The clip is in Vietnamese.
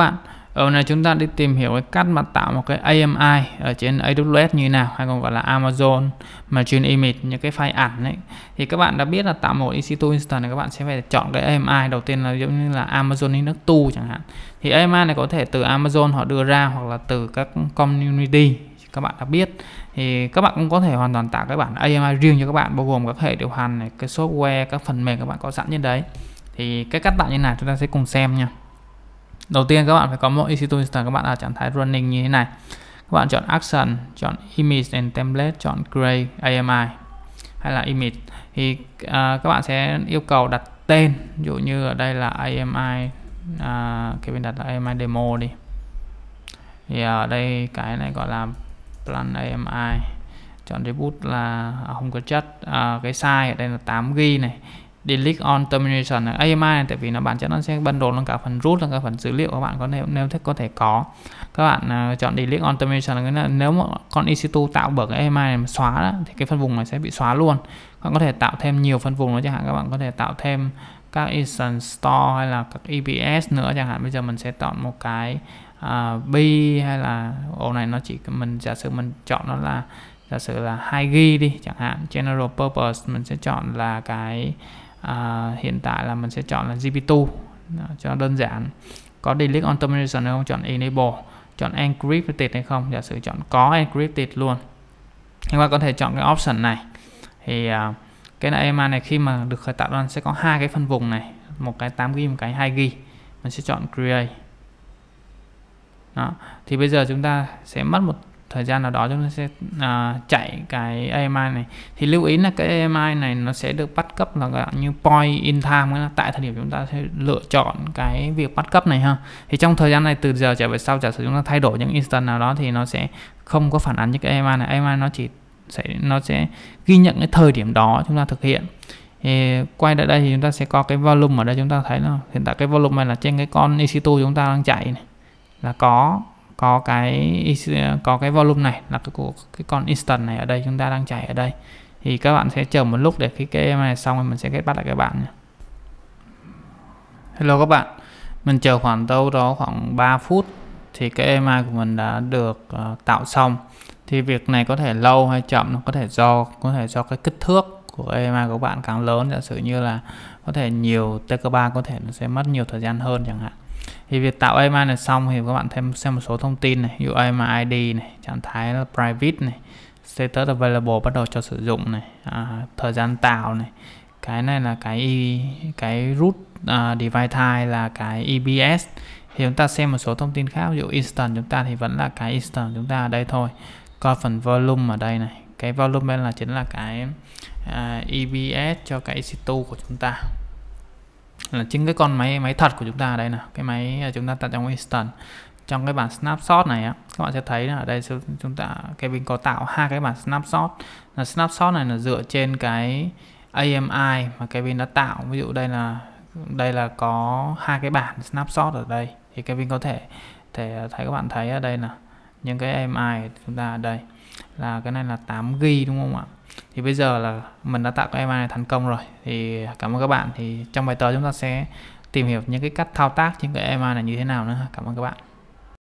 bạn ở này chúng ta đi tìm hiểu cái cách mà tạo một cái AMI ở trên AWS như thế nào hay còn gọi là Amazon Machine Image những cái file ảnh đấy thì các bạn đã biết là tạo một EC2 instance này các bạn sẽ phải chọn cái AMI đầu tiên là giống như là Amazon Linux tu chẳng hạn thì AMI này có thể từ Amazon họ đưa ra hoặc là từ các community các bạn đã biết thì các bạn cũng có thể hoàn toàn tạo cái bản AMI riêng cho các bạn bao gồm các hệ điều hành này, cái software các phần mềm các bạn có sẵn như đấy thì cái cách tạo như nào chúng ta sẽ cùng xem nha đầu tiên các bạn phải có một EC2 instance các bạn ở trạng thái running như thế này các bạn chọn action chọn image and template chọn gray AMI hay là image thì uh, các bạn sẽ yêu cầu đặt tên ví dụ như ở đây là AMI uh, à, cái bên đặt là AMI demo đi thì ở đây cái này gọi là plan AMI chọn reboot là à, không có chất à, cái size ở đây là 8 g này delete on termination ở AMI này tại vì nó bản chất nó sẽ bận bundle luôn cả phần root và cả phần dữ liệu các bạn có nếu nếu thích có thể có các bạn uh, chọn delete on termination là nếu mà con EC2 tạo bởi cái AMI này mà xóa đó, thì cái phân vùng này sẽ bị xóa luôn các bạn có thể tạo thêm nhiều phân vùng nữa chẳng hạn các bạn có thể tạo thêm các instance store hay là các EBS nữa chẳng hạn bây giờ mình sẽ chọn một cái uh, B hay là ô này nó chỉ mình giả sử mình chọn nó là giả sử là 2 ghi đi chẳng hạn general purpose mình sẽ chọn là cái à, hiện tại là mình sẽ chọn là GP2 à, cho đơn giản có delete automation không chọn enable chọn encrypted hay không giả sử chọn có encrypted luôn nhưng mà có thể chọn cái option này thì à, cái AMA này khi mà được khởi tạo lên sẽ có hai cái phân vùng này một cái 8 ghi một cái 2 ghi mình sẽ chọn create đó. thì bây giờ chúng ta sẽ mất một thời gian nào đó chúng ta sẽ à, chạy cái AMI này thì lưu ý là cái AMI này nó sẽ được bắt cấp là gọi như point in time nghĩa là tại thời điểm chúng ta sẽ lựa chọn cái việc bắt cấp này ha thì trong thời gian này từ giờ trở về sau giả sử chúng ta thay đổi những instant nào đó thì nó sẽ không có phản ánh những cái AMI này AMI nó chỉ sẽ nó sẽ ghi nhận cái thời điểm đó chúng ta thực hiện thì quay lại đây thì chúng ta sẽ có cái volume ở đây chúng ta thấy là hiện tại cái volume này là trên cái con EC2 chúng ta đang chạy này là có có cái có cái volume này là cái của cái con instant này ở đây chúng ta đang chạy ở đây thì các bạn sẽ chờ một lúc để khi cái này xong thì mình sẽ kết bắt lại các bạn nhé. Hello các bạn mình chờ khoảng đâu đó khoảng 3 phút thì cái EMI của mình đã được uh, tạo xong thì việc này có thể lâu hay chậm nó có thể do có thể do cái kích thước của EMI của bạn càng lớn giả sử như là có thể nhiều TK3 có thể nó sẽ mất nhiều thời gian hơn chẳng hạn thì việc tạo AMI này xong thì các bạn thêm xem một số thông tin này ví dụ AMI ID này trạng thái là private này status available bắt đầu cho sử dụng này à, thời gian tạo này cái này là cái cái root uh, device type là cái EBS thì chúng ta xem một số thông tin khác ví dụ instant chúng ta thì vẫn là cái instant chúng ta ở đây thôi có phần volume ở đây này cái volume bên là chính là cái uh, à, EBS cho cái EC2 của chúng ta là chính cái con máy máy thật của chúng ta đây nè cái máy à, chúng ta tạo trong instant trong cái bản snapshot này á các bạn sẽ thấy là ở đây chúng ta cái mình có tạo hai cái bản snapshot là snapshot này là dựa trên cái AMI mà Kevin đã tạo ví dụ đây là đây là có hai cái bản snapshot ở đây thì Kevin có thể thể thấy các bạn thấy ở đây là những cái AMI chúng ta ở đây là cái này là 8 g đúng không ạ thì bây giờ là mình đã tạo cái MI này thành công rồi thì cảm ơn các bạn thì trong bài tờ chúng ta sẽ tìm hiểu những cái cách thao tác trên cái email này như thế nào nữa cảm ơn các bạn